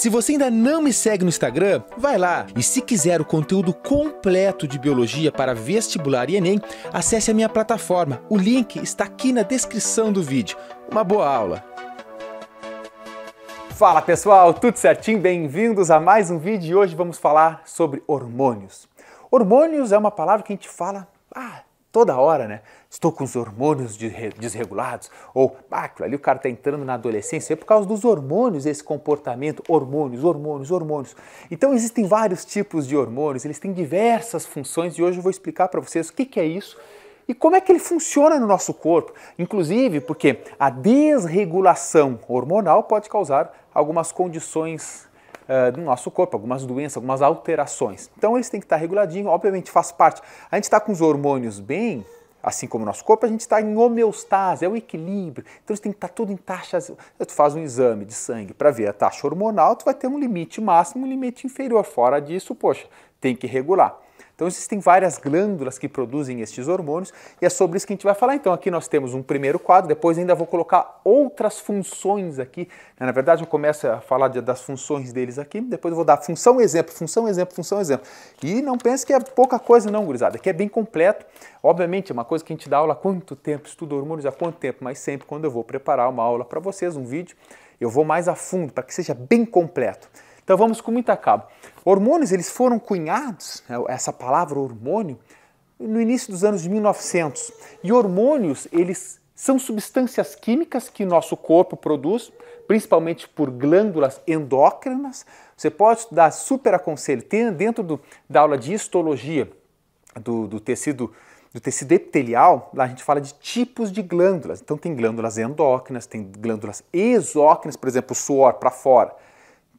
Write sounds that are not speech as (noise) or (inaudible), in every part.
Se você ainda não me segue no Instagram, vai lá. E se quiser o conteúdo completo de biologia para vestibular e Enem, acesse a minha plataforma. O link está aqui na descrição do vídeo. Uma boa aula! Fala pessoal, tudo certinho? Bem-vindos a mais um vídeo e hoje vamos falar sobre hormônios. Hormônios é uma palavra que a gente fala, ah, toda hora, né? Estou com os hormônios desregulados, ou ah, ali o cara está entrando na adolescência, é por causa dos hormônios esse comportamento, hormônios, hormônios, hormônios. Então existem vários tipos de hormônios, eles têm diversas funções e hoje eu vou explicar para vocês o que, que é isso e como é que ele funciona no nosso corpo, inclusive porque a desregulação hormonal pode causar algumas condições eh, no do nosso corpo, algumas doenças, algumas alterações. Então eles têm que estar reguladinho, obviamente faz parte. A gente está com os hormônios bem, assim como o nosso corpo, a gente está em homeostase, é o equilíbrio. Então eles tem que estar tá tudo em taxas. Tu faz um exame de sangue para ver a taxa hormonal, tu vai ter um limite máximo, um limite inferior. Fora disso, poxa, tem que regular. Então existem várias glândulas que produzem estes hormônios e é sobre isso que a gente vai falar. Então aqui nós temos um primeiro quadro, depois ainda vou colocar outras funções aqui. Né? Na verdade eu começo a falar de, das funções deles aqui, depois eu vou dar função, exemplo, função, exemplo, função, exemplo. E não pense que é pouca coisa não, gurizada, que é bem completo. Obviamente é uma coisa que a gente dá aula há quanto tempo, estudo hormônios há quanto tempo, mas sempre quando eu vou preparar uma aula para vocês, um vídeo, eu vou mais a fundo para que seja bem completo. Então vamos com muita calma. Hormônios, eles foram cunhados, né, essa palavra hormônio, no início dos anos de 1900. E hormônios, eles são substâncias químicas que nosso corpo produz, principalmente por glândulas endócrinas. Você pode dar super aconselho, tem dentro do, da aula de histologia do, do tecido do tecido epitelial, lá a gente fala de tipos de glândulas. Então tem glândulas endócrinas, tem glândulas exócrinas, por exemplo, o suor para fora.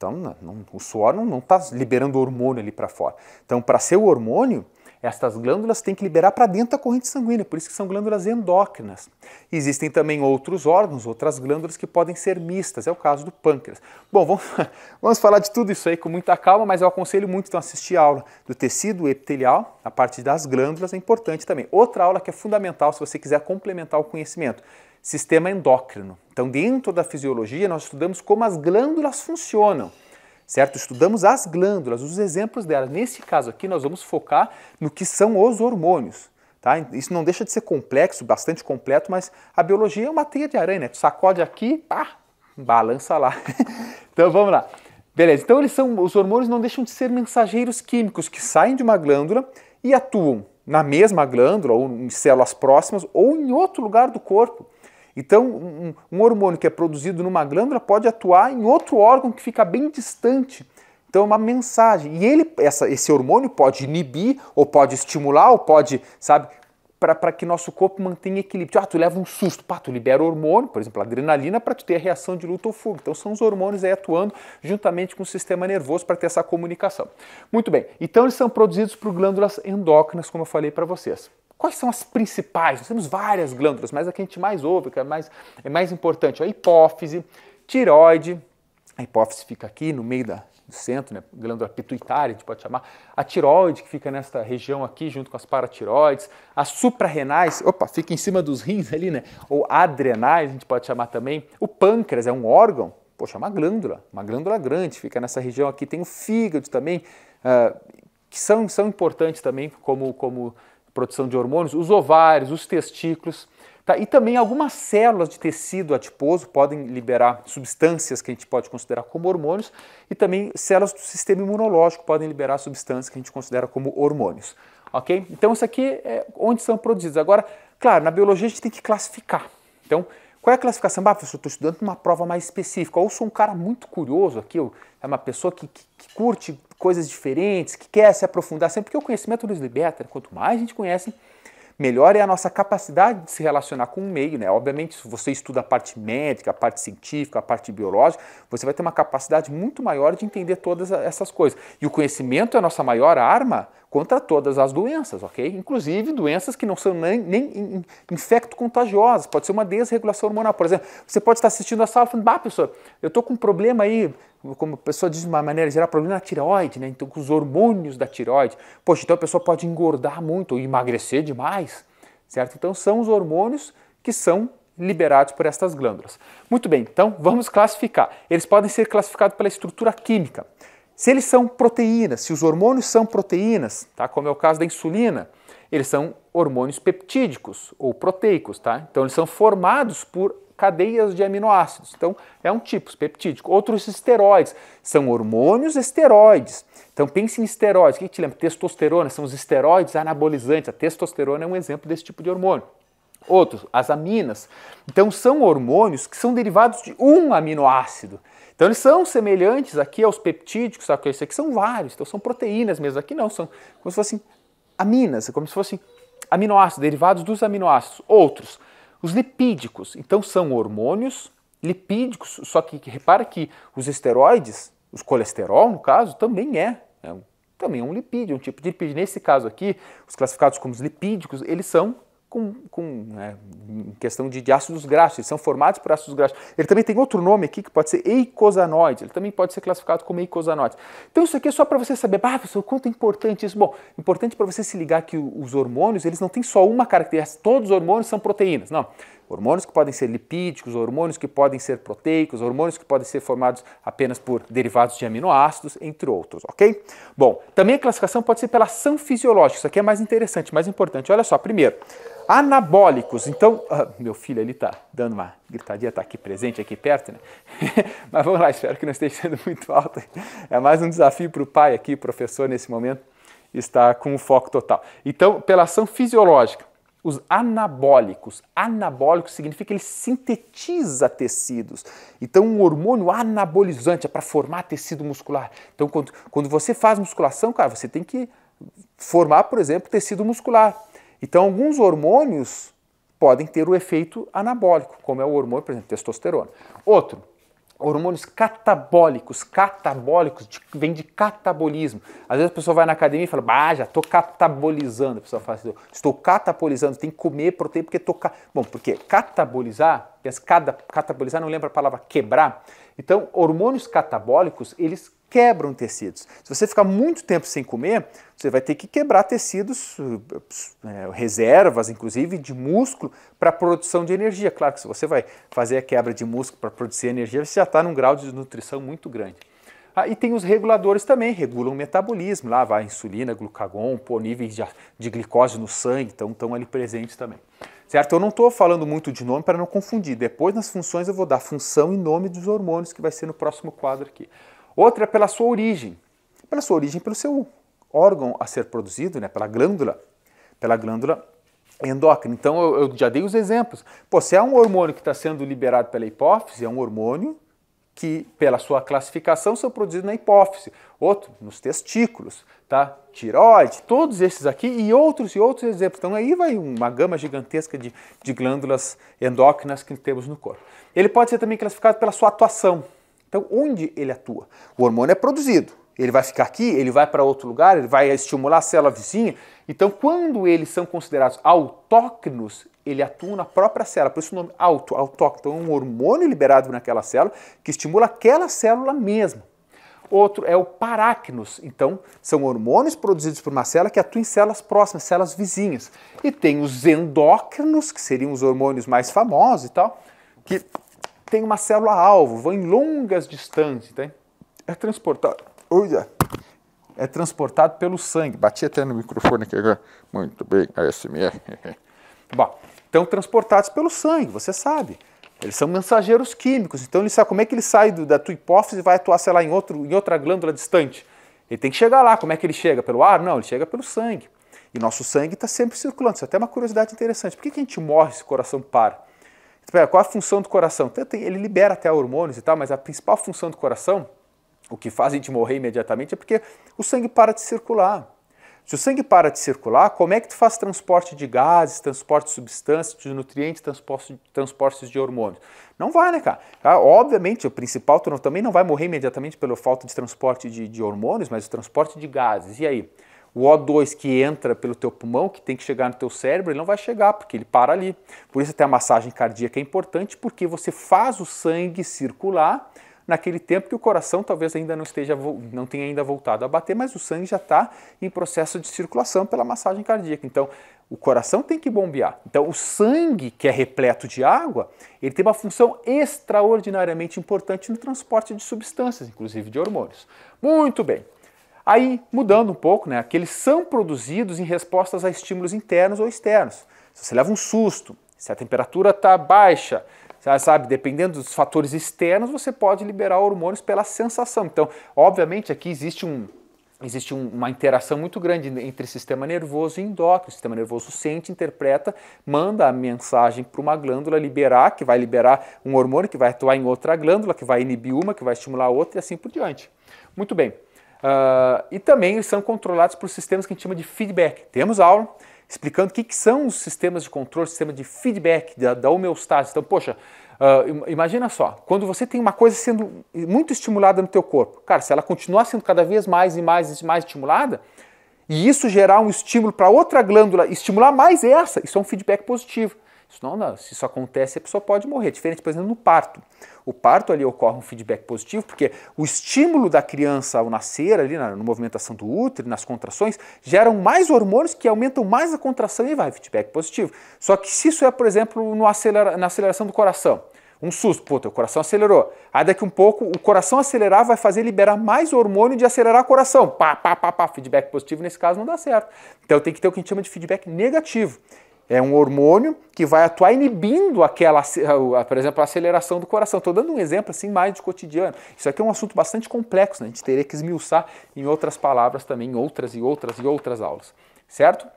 Então, não, né, não, o suor não está liberando hormônio ali para fora. Então, para ser o hormônio, estas glândulas têm que liberar para dentro da corrente sanguínea, por isso que são glândulas endócrinas. Existem também outros órgãos, outras glândulas que podem ser mistas, é o caso do pâncreas. Bom, vamos, (laughs) vamos falar de tudo isso aí com muita calma, mas eu aconselho muito então assistir a aula do tecido epitelial, a parte das glândulas é importante também. Outra aula que é fundamental se você quiser complementar o conhecimento sistema endócrino. Então, dentro da fisiologia, nós estudamos como as glândulas funcionam, certo? Estudamos as glândulas, os exemplos delas. Nesse caso aqui, nós vamos focar no que são os hormônios. Tá? Isso não deixa de ser complexo, bastante completo, mas a biologia é uma teia de aranha, né? Tu sacode aqui, pá, balança lá. (laughs) então vamos lá. Beleza, então eles são, os hormônios não deixam de ser mensageiros químicos que saem de uma glândula e atuam na mesma glândula ou em células próximas ou em outro lugar do corpo. Então, um, um, hormônio que é produzido numa glândula pode atuar em outro órgão que fica bem distante. Então, é uma mensagem. E ele, essa, esse hormônio pode inibir, ou pode estimular, ou pode, sabe, para que nosso corpo mantenha equilíbrio. Ah, tu leva um susto, pá, tu libera hormônio, por exemplo, adrenalina, para tu ter a reação de luta ou fuga. Então são os hormônios aí atuando juntamente com o sistema nervoso para ter essa comunicação. Muito bem, então eles são produzidos por glândulas endócrinas, como eu falei para vocês. Quais são as principais? Nós temos várias glândulas, mas a que a gente mais ouve, que é mais, é mais importante, é a hipófise, tiroide, a hipófise fica aqui no meio da centro, né, glândula pituitária, a gente pode chamar, a tiroide, que fica nesta região aqui, junto com as paratiroides, as suprarrenais, opa, fica em cima dos rins ali, né, ou adrenais, a gente pode chamar também, o pâncreas é um órgão, poxa, é uma glândula, uma glândula grande, fica nessa região aqui, tem o fígado também, uh, que são, são importantes também como, como produção de hormônios, os ovários, os testículos, Tá? E também algumas células de tecido adiposo podem liberar substâncias que a gente pode considerar como hormônios, e também células do sistema imunológico podem liberar substâncias que a gente considera como hormônios. Ok? Então, isso aqui é onde são produzidos. Agora, claro, na biologia a gente tem que classificar. Então, qual é a classificação? Ah, professor, estou estudando uma prova mais específica. Ou sou um cara muito curioso aqui, eu é uma pessoa que, que, que curte coisas diferentes, que quer se aprofundar sempre, porque o conhecimento nos liberta. Quanto mais a gente conhece, melhor é a nossa capacidade de se relacionar com o meio, né? Obviamente, se você estuda a parte médica, a parte científica, a parte biológica, você vai ter uma capacidade muito maior de entender todas essas coisas. E o conhecimento é a nossa maior arma contra todas as doenças, ok? Inclusive doenças que não são nem, nem infecto-contagiosas. Pode ser uma desregulação hormonal. Por exemplo, você pode estar assistindo a sala e falando, ah, professor, eu estou com um problema aí como a pessoa diz de uma maneira geral, problema na é tireoide, né? Então, com os hormônios da tireoide. Poxa, então a pessoa pode engordar muito ou emagrecer demais, certo? Então, são os hormônios que são liberados por estas glândulas. Muito bem, então vamos classificar. Eles podem ser classificados pela estrutura química. Se eles são proteínas, se os hormônios são proteínas, tá? como é o caso da insulina, eles são hormônios peptídicos ou proteicos, tá? Então eles são formados por cadeias de aminoácidos. Então, é um tipo peptídico. Outros esteroides são hormônios esteroides. Então, pense em esteroides. O que, te lembra? Testosterona são os esteroides anabolizantes. A testosterona é um exemplo desse tipo de hormônio. Outros, as aminas. Então, são hormônios que são derivados de um aminoácido. Então, eles são semelhantes aqui aos peptídicos, sabe? Esse aqui são vários. Então, são proteínas mesmo. Aqui não, são como se fossem aminas, como se fossem aminoácidos, derivados dos aminoácidos. Outros, os lipídicos, então, são hormônios lipídicos, só que repara que os esteroides, os colesterol, no caso, também é, é também é um lipídio, é um tipo de lipídio. Nesse caso aqui, os classificados como lipídicos, eles são com, com né, questão de, de, ácidos graxos, eles são formados por ácidos graxos. Ele também tem outro nome aqui que pode ser eicosanoide, ele também pode ser classificado como eicosanoide. Então isso aqui é só para você saber, ah, o quanto é importante isso. Bom, importante para você se ligar que os hormônios, eles não têm só uma característica, todos os hormônios são proteínas, não. Hormônios que podem ser lipídicos, hormônios que podem ser proteicos, hormônios que podem ser formados apenas por derivados de aminoácidos, entre outros, ok? Bom, também a classificação pode ser pela ação fisiológica, isso aqui é mais interessante, mais importante. Olha só, primeiro, anabólicos. Então, ah, meu filho ali está dando uma gritadinha, está aqui presente, aqui perto, né? (laughs) Mas vamos lá, espero que não esteja sendo muito alto. É mais um desafio para o pai aqui, professor, nesse momento, está com o foco total. Então, pela ação fisiológica, os anabólicos. Anabólico significa que ele sintetiza tecidos. Então, um hormônio anabolizante é para formar tecido muscular. Então, quando, quando você faz musculação, cara, você tem que formar, por exemplo, tecido muscular. Então, alguns hormônios podem ter o efeito anabólico, como é o hormônio, por exemplo, testosterona. Outro, hormônios catabólicos. Catabólicos de, vem de catabolismo. Às vezes a pessoa vai na academia e fala, ah, já estou catabolizando. A pessoa fala assim, estou catabolizando, tem que comer proteína porque estou... Bom, porque catabolizar, catabolizar não lembra a palavra quebrar? Então, hormônios catabólicos, eles quebram tecidos. Se você ficar muito tempo sem comer, você vai ter que quebrar tecidos, eh, eh, reservas, inclusive, de músculo para produção de energia. Claro que se você vai fazer a quebra de músculo para produzir energia, você já está num grau de desnutrição muito grande. Aí ah, e tem os reguladores também, regulam o metabolismo, lá vai insulina, glucagon, pô, níveis de, de glicose no sangue, então estão ali presentes também. Certo? Eu não estou falando muito de nome para não confundir. Depois nas funções eu vou dar função e nome dos hormônios, que vai ser no próximo quadro aqui. Outra é pela sua origem. Pela sua origem, pelo seu órgão a ser produzido, né? pela glândula. Pela glândula endócrina. Então eu, eu já dei os exemplos. Pô, se é um hormônio que está sendo liberado pela hipófise, é um hormônio que, pela sua classificação, são produzidos na hipófise, outro nos testículos, tá? tiroide, todos esses aqui e outros e outros exemplos. Então aí vai uma gama gigantesca de, de glândulas endócrinas que temos no corpo. Ele pode ser também classificado pela sua atuação. Então, onde ele atua? O hormônio é produzido, ele vai ficar aqui, ele vai para outro lugar, ele vai estimular a célula vizinha. Então, quando eles são considerados autóctonos, ele atua na própria célula. Por isso o nome auto, autóctono, então, é um hormônio liberado naquela célula que estimula aquela célula mesmo. Outro é o parácnos. Então, são hormônios produzidos por uma célula que atuam em células próximas, células vizinhas. E tem os endócrinos, que seriam os hormônios mais famosos e tal, que tem uma célula alvo, vão em longas distâncias, tá? é transportado Olha! É. é transportado pelo sangue. Bati até no microfone aqui agora. Muito bem, ASMR. (laughs) Bom, então transportados pelo sangue, você sabe. Eles são mensageiros químicos, então ele sabe como é que ele sai do, da tua hipófise e vai atuar, sei lá, em, outro, em outra glândula distante. Ele tem que chegar lá. Como é que ele chega? Pelo ar? Não, ele chega pelo sangue. E nosso sangue está sempre circulando. Isso é até uma curiosidade interessante. Por que, que a gente morre se o coração para? Qual a função do coração? Então, ele libera até hormônios e tal, mas a principal função do coração o que faz a gente morrer imediatamente é porque o sangue para de circular. Se o sangue para de circular, como é que tu faz transporte de gases, transporte de substâncias, de nutrientes, transporte, transportes de hormônios? Não vai, né, cara? Ah, obviamente, o principal, tu não, também não vai morrer imediatamente pela falta de transporte de, de hormônios, mas o transporte de gases. E aí? O O2 que entra pelo teu pulmão, que tem que chegar no teu cérebro, ele não vai chegar, porque ele para ali. Por isso até a massagem cardíaca é importante, porque você faz o sangue circular naquele tempo que o coração talvez ainda não esteja não tenha ainda voltado a bater, mas o sangue já está em processo de circulação pela massagem cardíaca. Então, o coração tem que bombear. Então, o sangue que é repleto de água, ele tem uma função extraordinariamente importante no transporte de substâncias, inclusive de hormônios. Muito bem. Aí, mudando um pouco, né, aqueles eles são produzidos em respostas a estímulos internos ou externos. Se você leva um susto, se a temperatura está baixa, você sabe, dependendo dos fatores externos, você pode liberar hormônios pela sensação. Então, obviamente, aqui existe um existe uma interação muito grande entre sistema nervoso e endócrino. O sistema nervoso sente, interpreta, manda a mensagem para uma glândula liberar, que vai liberar um hormônio que vai atuar em outra glândula, que vai inibir uma, que vai estimular outra e assim por diante. Muito bem. Uh, e também são controlados por sistemas que a gente chama de feedback. Temos aula explicando o que, que são os sistemas de controle, sistema de feedback, da, da homeostase. Então, poxa, uh, imagina só, quando você tem uma coisa sendo muito estimulada no teu corpo, cara, se ela continuar sendo cada vez mais e mais e mais estimulada, e isso gerar um estímulo para outra glândula, estimular mais essa, isso é um feedback positivo. Isso não Se isso acontece, a pessoa pode morrer. É diferente, por exemplo, no parto. O parto ali ocorre um feedback positivo, porque o estímulo da criança ao nascer, ali na, na movimentação do útero, nas contrações, geram mais hormônios que aumentam mais a contração e vai, feedback positivo. Só que se isso é, por exemplo, no acelera, na aceleração do coração, um susto, pô, teu coração acelerou. Aí daqui um pouco, o coração acelerar vai fazer liberar mais hormônio de acelerar o coração. Pá, pá, pá, pá, feedback positivo nesse caso não dá certo. Então tem que ter o que a gente chama de feedback negativo. É um hormônio que vai atuar inibindo aquela, por exemplo, a aceleração do coração. Estou dando um exemplo assim mais de cotidiano. Isso aqui é um assunto bastante complexo, né? a gente teria que esmiuçar em outras palavras também, em outras e outras e outras aulas. Certo?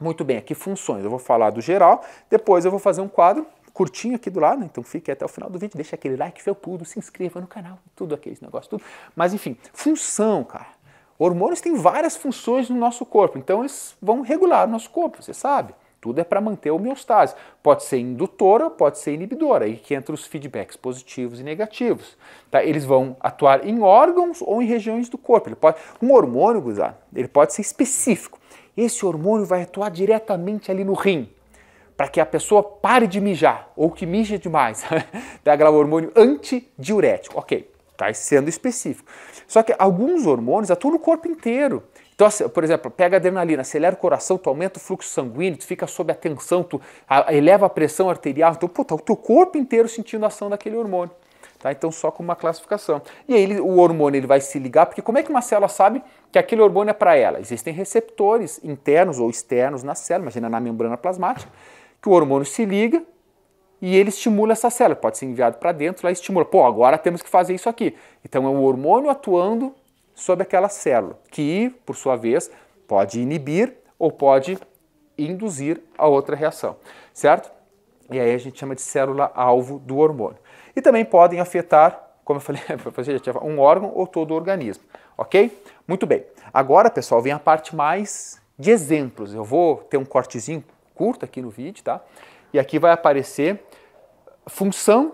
Muito bem, aqui funções. Eu vou falar do geral, depois eu vou fazer um quadro curtinho aqui do lado, né? então fique até o final do vídeo, deixa aquele like, felpudo, se inscreva no canal, tudo aqueles negócios, tudo. Mas enfim, função, cara. Hormônios têm várias funções no nosso corpo, então eles vão regular o nosso corpo, você sabe. Tudo é para manter a homeostase. Pode ser indutora, pode ser inibidora, aí que entra os feedbacks positivos e negativos. Tá? Eles vão atuar em órgãos ou em regiões do corpo. Ele pode, um hormônio, usar. ele pode ser específico. Esse hormônio vai atuar diretamente ali no rim, para que a pessoa pare de mijar ou que mija demais. Dá (laughs) tá? aquele hormônio antidiurético. Ok, está sendo específico. Só que alguns hormônios atuam no corpo inteiro. Então, assim, por exemplo, pega adrenalina, acelera o coração, tu aumenta o fluxo sanguíneo, tu fica sob a tensão, tu eleva a pressão arterial, então, pô, tá o teu corpo inteiro sentindo a ação daquele hormônio. Tá? Então, só com uma classificação. E aí ele, o hormônio ele vai se ligar, porque como é que uma célula sabe que aquele hormônio é para ela? Existem receptores internos ou externos na célula, imagina na membrana plasmática, que o hormônio se liga e ele estimula essa célula. Pode ser enviado para dentro, lá estimula. Pô, agora temos que fazer isso aqui. Então é o hormônio atuando sobre aquela célula, que, por sua vez, pode inibir ou pode induzir a outra reação, certo? E aí a gente chama de célula-alvo do hormônio. E também podem afetar, como eu falei, (laughs) é um órgão ou todo o organismo, ok? Muito bem. Agora, pessoal, vem a parte mais de exemplos. Eu vou ter um cortezinho curto aqui no vídeo, tá? E aqui vai aparecer função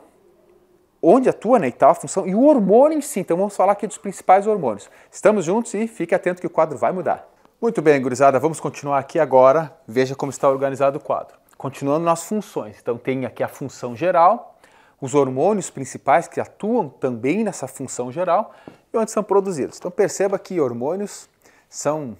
onde atua né, e tal a função, e o hormônio em si. Então vamos falar aqui dos principais hormônios. Estamos juntos e fique atento que o quadro vai mudar. Muito bem, gurizada, vamos continuar aqui agora. Veja como está organizado o quadro. Continuando nas funções. Então tem aqui a função geral, os hormônios principais que atuam também nessa função geral e onde são produzidos. Então perceba que hormônios são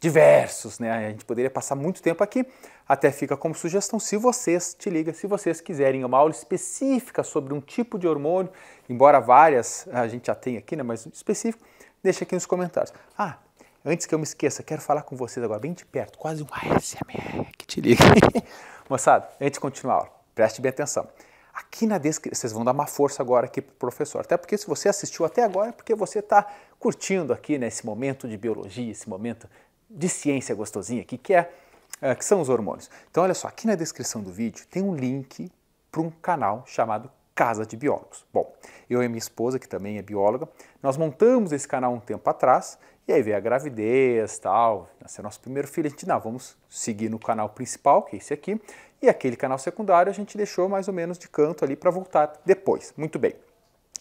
diversos, né? A gente poderia passar muito tempo aqui, até fica como sugestão se vocês, te liga, se vocês quiserem uma aula específica sobre um tipo de hormônio, embora várias a gente já tenha aqui, né, mas específico, deixa aqui nos comentários. Ah, antes que eu me esqueça, quero falar com vocês agora bem de perto, quase um ASMR que te liga. (laughs) Moçada, antes de continuar preste bem atenção. Aqui na descrição, vocês vão dar uma força agora aqui para o professor. Até porque se você assistiu até agora, é porque você está curtindo aqui nesse né, momento de biologia, esse momento de ciência gostosinha aqui, que é é, que são os hormônios. Então, olha só, aqui na descrição do vídeo tem um link para um canal chamado Casa de Biólogos. Bom, eu e minha esposa, que também é bióloga, nós montamos esse canal um tempo atrás e aí veio a gravidez, tal, nasceu nosso primeiro filho, a gente, não, vamos seguir no canal principal, que é esse aqui, e aquele canal secundário a gente deixou mais ou menos de canto ali para voltar depois. Muito bem.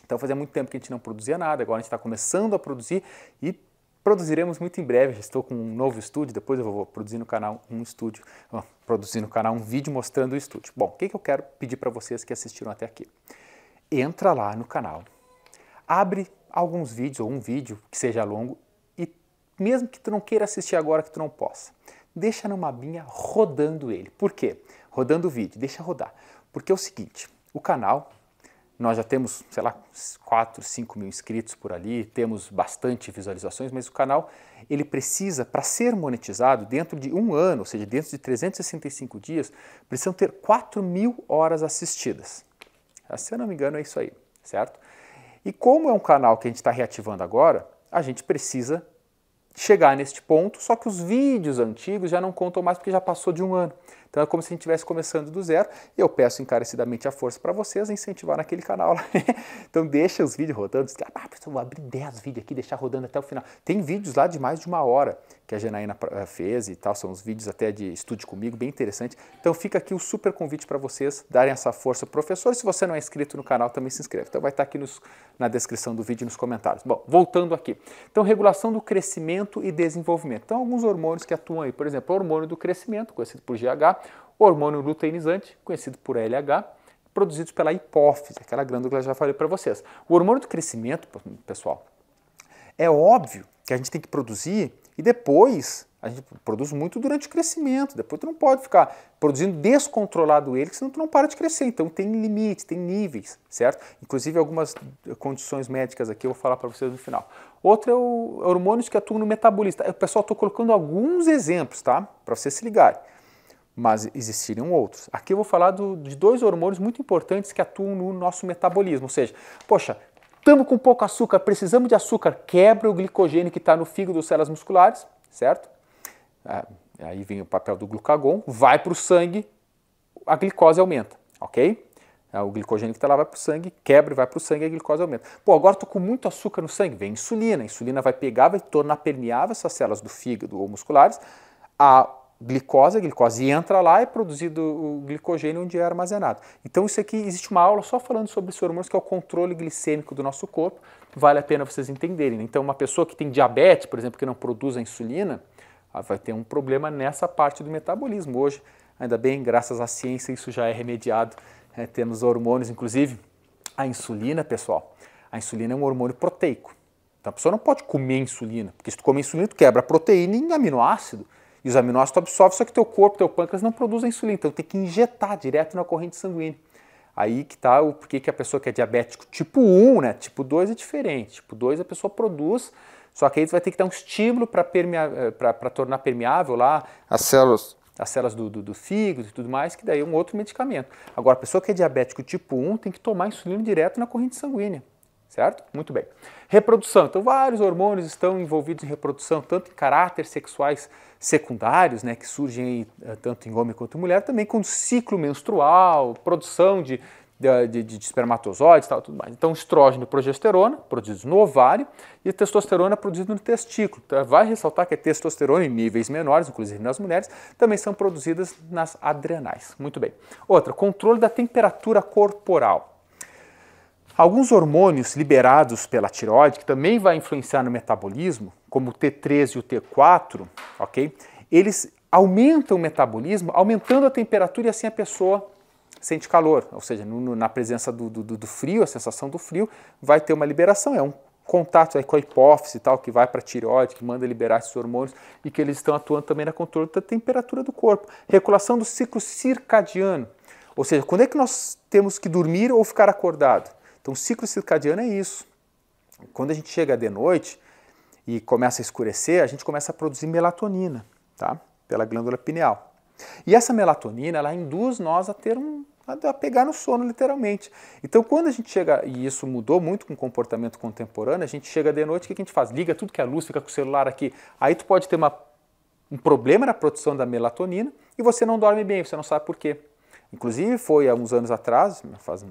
Então fazia muito tempo que a gente não produzia nada, agora a gente está começando a produzir e Produziremos muito em breve, estou com um novo estúdio, depois eu vou produzir no canal um estúdio, produzir no canal um vídeo mostrando o estúdio. Bom, o que, que eu quero pedir para vocês que assistiram até aqui? Entra lá no canal, abre alguns vídeos ou um vídeo que seja longo e mesmo que tu não queira assistir agora, que tu não possa, deixa numa abinha rodando ele. Por quê? Rodando o vídeo, deixa rodar. Porque é o seguinte, o canal nós já temos, sei lá, 4, 5 mil inscritos por ali, temos bastante visualizações, mas o canal ele precisa, para ser monetizado dentro de um ano, ou seja, dentro de 365 dias, precisam ter 4 mil horas assistidas. Ah, se eu não me engano, é isso aí, certo? E como é um canal que a gente está reativando agora, a gente precisa chegar neste ponto, só que os vídeos antigos já não contam mais porque já passou de um ano. Então é como se a gente estivesse começando do zero. E eu peço encarecidamente a força para vocês incentivar naquele canal. Lá. (laughs) então deixa os vídeos rodando. Ah, pessoal, vou abrir 10 vídeos aqui, deixar rodando até o final. Tem vídeos lá de mais de uma hora que a Janaína eh, fez e tal. São os vídeos até de estude comigo, bem interessante. Então fica aqui o super convite para vocês darem essa força pro professor. Se você não é inscrito no canal, também se inscreve. Então vai estar tá aqui nos, na descrição do vídeo e nos comentários. Bom, voltando aqui. Então, regulação do crescimento e desenvolvimento. Então, alguns hormônios que atuam aí, por exemplo, o hormônio do crescimento, conhecido por GH, hormônio luteinizante, conhecido por LH, produzidos pela hipófise, aquela glândula que eu já falei para vocês. O hormônio do crescimento, pessoal, é óbvio que a gente tem que produzir e depois a gente produz muito durante o crescimento. Depois tu não pode ficar produzindo descontrolado ele, senão tu não para de crescer. Então tem limite, tem níveis, certo? Inclusive algumas condições médicas aqui eu vou falar para vocês no final. Outro é o hormônios que atuam no metabolista. Pessoal, estou colocando alguns exemplos, tá? Para vocês se ligarem mas existiriam outros. Aqui eu vou falar do, de dois hormônios muito importantes que atuam no nosso metabolismo, ou seja, poxa, estamos com pouco açúcar, precisamos de açúcar, quebra o glicogênio que está no fígado, células musculares, certo? É, aí vem o papel do glucagon, vai para o sangue, a glicose aumenta, ok? É, o glicogênio que está lá vai para o sangue, quebra e vai para o sangue a glicose aumenta. Pô, agora estou com muito açúcar no sangue, vem insulina. A insulina vai pegar, vai tornar permeável essas células do fígado ou musculares. A glicose, a glicose entra lá e é produzido o glicogênio onde é armazenado. Então isso aqui existe uma aula só falando sobre esses hormônios que é o controle glicêmico do nosso corpo, vale a pena vocês entenderem. Né? Então uma pessoa que tem diabetes, por exemplo, que não produz a insulina, ah, vai ter um problema nessa parte do metabolismo. Hoje, ainda bem, graças à ciência, isso já é remediado. É, temos hormônios, inclusive a insulina, pessoal. A insulina é um hormônio proteico. Então a pessoa não pode comer insulina, porque se tu comer insulina, tu quebra proteína em aminoácido. E os aminoácidos absorvem, só que teu corpo, teu pâncreas não produzem insulina, então tem que injetar direto na corrente sanguínea. Aí que tá o porquê que a pessoa que é diabético tipo 1, né? Tipo 2 é diferente. Tipo 2 a pessoa produz, só que aí você vai ter que dar um estímulo para eh, tornar permeável lá as células, as células do, do, do, fígado e tudo mais, que daí é um outro medicamento. Agora, a pessoa que é diabético tipo 1 tem que tomar insulina direto na corrente sanguínea certo? Muito bem. Reprodução. Então, vários hormônios estão envolvidos em reprodução, tanto em caráter sexuais secundários, né, que surgem eh, tanto em homem quanto em mulher, também com ciclo menstrual, produção de, de, de, espermatozoides e tal, tudo mais. Então, estrógeno e progesterona, produzidos no ovário, e testosterona produzido no testículo. Então, vai ressaltar que a testosterona, em níveis menores, inclusive nas mulheres, também são produzidas nas adrenais. Muito bem. Outra, controle da temperatura corporal. Alguns hormônios liberados pela tireoide, que também vai influenciar no metabolismo, como o T3 e o T4, ok? Eles aumentam o metabolismo, aumentando a temperatura e assim a pessoa sente calor. Ou seja, no, no, na presença do, do, do, frio, a sensação do frio, vai ter uma liberação. É um contato com a hipófise e tal, que vai para a tireoide, que manda liberar esses hormônios e que eles estão atuando também na controle da temperatura do corpo. Regulação do ciclo circadiano. Ou seja, quando é que nós temos que dormir ou ficar acordado? Então, o ciclo circadiano é isso. Quando a gente chega de noite e começa a escurecer, a gente começa a produzir melatonina, tá? Pela glândula pineal. E essa melatonina, ela induz nós a ter um a pegar no sono, literalmente. Então, quando a gente chega, e isso mudou muito com o comportamento contemporâneo, a gente chega de noite, o que a gente faz? Liga tudo que é luz, fica com o celular aqui. Aí tu pode ter uma, um problema na produção da melatonina e você não dorme bem, você não sabe por quê. Inclusive, foi há uns anos atrás, faz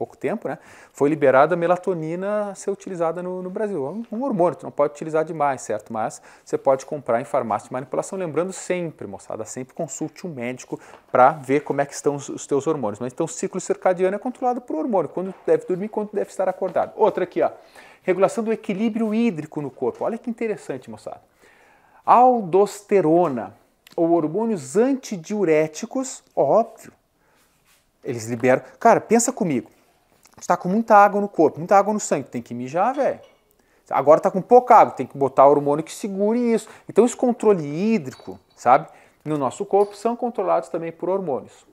pouco tempo, né, foi liberada a melatonina a ser utilizada no, no Brasil. É um, hormônio, tu não pode utilizar demais, certo? Mas você pode comprar em farmácia de manipulação. Lembrando sempre, moçada, sempre consulte um médico para ver como é que estão os, os teus hormônios. Mas então o ciclo circadiano é controlado por hormônio, quando deve dormir, quando deve estar acordado. Outra aqui, ó, regulação do equilíbrio hídrico no corpo. Olha que interessante, moçada. Aldosterona ou hormônios antidiuréticos, óbvio. Eles liberam. Cara, pensa comigo tá com muita água no corpo, muita água no sangue, tem que mijar, velho. Agora tá com pouca água, tem que botar o hormônio que segure isso. Então esse controle hídrico, sabe, no nosso corpo são controlados também por hormônios.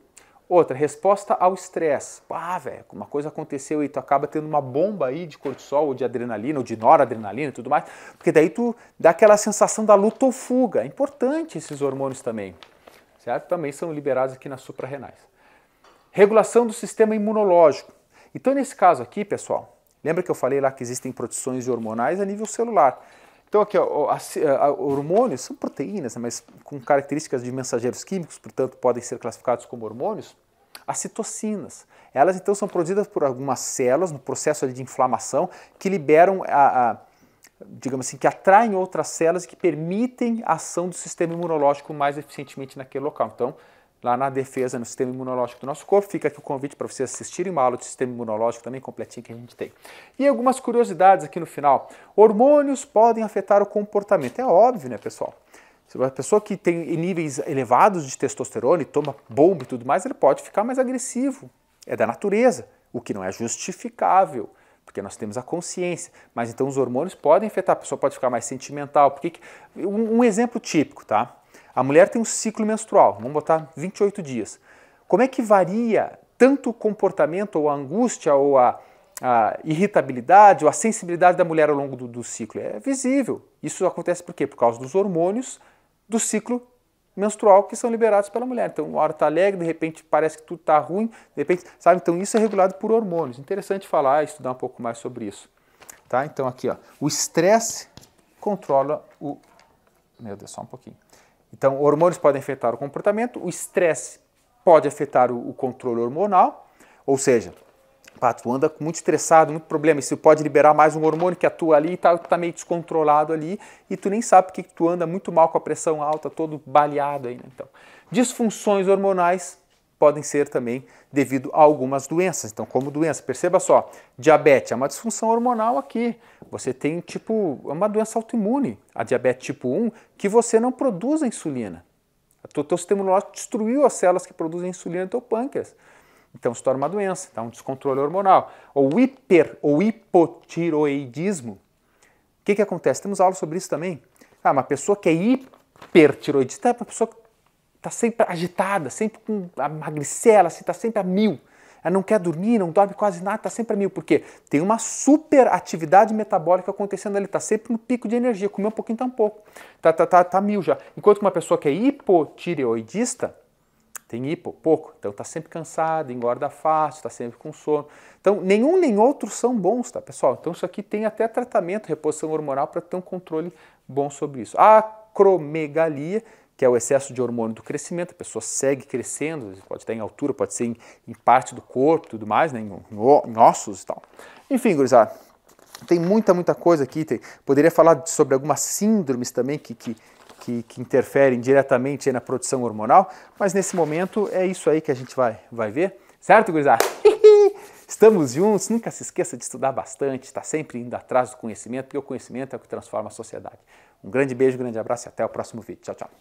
Outra, resposta ao estresse. Ah, velho, uma coisa aconteceu e tu acaba tendo uma bomba aí de cortisol ou de adrenalina ou de noradrenalina e tudo mais, porque daí tu dá aquela sensação da luta ou fuga. É importante esses hormônios também, certo? Também são liberados aqui nas suprarrenais. Regulação do sistema imunológico. Então, nesse caso aqui, pessoal, lembra que eu falei lá que existem produções hormonais a nível celular. Então, aqui, ó, a, a, hormônios são proteínas, né, mas com características de mensageiros químicos, portanto, podem ser classificados como hormônios. As citocinas. Elas, então, são produzidas por algumas células no processo de inflamação que liberam, a, a digamos assim, que atraem outras células que permitem a ação do sistema imunológico mais eficientemente naquele local. Então, lá na defesa, no sistema imunológico do nosso corpo. Fica aqui o convite para vocês assistirem uma aula de sistema imunológico também completinho que a gente tem. E algumas curiosidades aqui no final. Hormônios podem afetar o comportamento. É óbvio, né, pessoal? Se uma pessoa que tem níveis elevados de testosterona e toma bomba e tudo mais, ele pode ficar mais agressivo. É da natureza, o que não é justificável porque nós temos a consciência. Mas então os hormônios podem afetar, a pessoa pode ficar mais sentimental. Porque, um, um exemplo típico, tá? A mulher tem um ciclo menstrual, vamos botar 28 dias. Como é que varia tanto o comportamento, ou a angústia, ou a, a irritabilidade, ou a sensibilidade da mulher ao longo do, do ciclo? É visível. Isso acontece por quê? Por causa dos hormônios do ciclo menstrual que são liberados pela mulher. Então, uma hora está alegre, de repente parece que tudo está ruim, de repente, sabe? Então, isso é regulado por hormônios. Interessante falar, estudar um pouco mais sobre isso. Tá? Então, aqui, ó, o estresse controla o. Meu Deus, só um pouquinho. Então, hormônios podem afetar o comportamento, o estresse pode afetar o, o controle hormonal, ou seja, tu anda muito estressado, muito problema, isso pode liberar mais um hormônio que atua ali e tá, tá meio descontrolado ali, e tu nem sabe porque tu anda muito mal com a pressão alta, todo baleado aí, né? Então, disfunções hormonais podem ser também devido a algumas doenças. Então, como doença, perceba só, diabetes é uma disfunção hormonal aqui. Você tem tipo é uma doença autoimune, a diabetes tipo 1, que você não produz a insulina. O teu, sistema imunológico destruiu as células que produzem insulina no teu pâncreas. Então se torna uma doença, então um descontrole hormonal. Ou hiper ou hipotiroidismo. O que, que acontece? Temos aula sobre isso também. Ah, uma pessoa que é hipertiroidista é uma pessoa que está sempre agitada, sempre com a magricela, está assim, sempre a mil. Ela não quer dormir, não dorme quase nada, está sempre a mil. Por quê? Tem uma super atividade metabólica acontecendo ali, está sempre no pico de energia, comeu um pouquinho, está um pouco. Tá, tá, tá, tá mil já. Enquanto que uma pessoa que é hipotireoidista, tem hipo, pouco, então está sempre cansado, engorda fácil, está sempre com sono. Então, nenhum nem outro são bons, tá, pessoal? Então, isso aqui tem até tratamento, reposição hormonal, para ter um controle bom sobre isso. Acromegalia, que é o excesso de hormônio do crescimento, a pessoa segue crescendo, pode estar em altura, pode ser em, em parte do corpo tudo mais, né? em, em ossos e tal. Enfim, gurizada, tem muita, muita coisa aqui. Tem, poderia falar sobre algumas síndromes também que, que, que, que interferem diretamente na produção hormonal, mas nesse momento é isso aí que a gente vai, vai ver. Certo, gurizada? (laughs) Estamos juntos, nunca se esqueça de estudar bastante, está sempre indo atrás do conhecimento, porque o conhecimento é o que transforma a sociedade. Um grande beijo, um grande abraço e até o próximo vídeo. Tchau, tchau.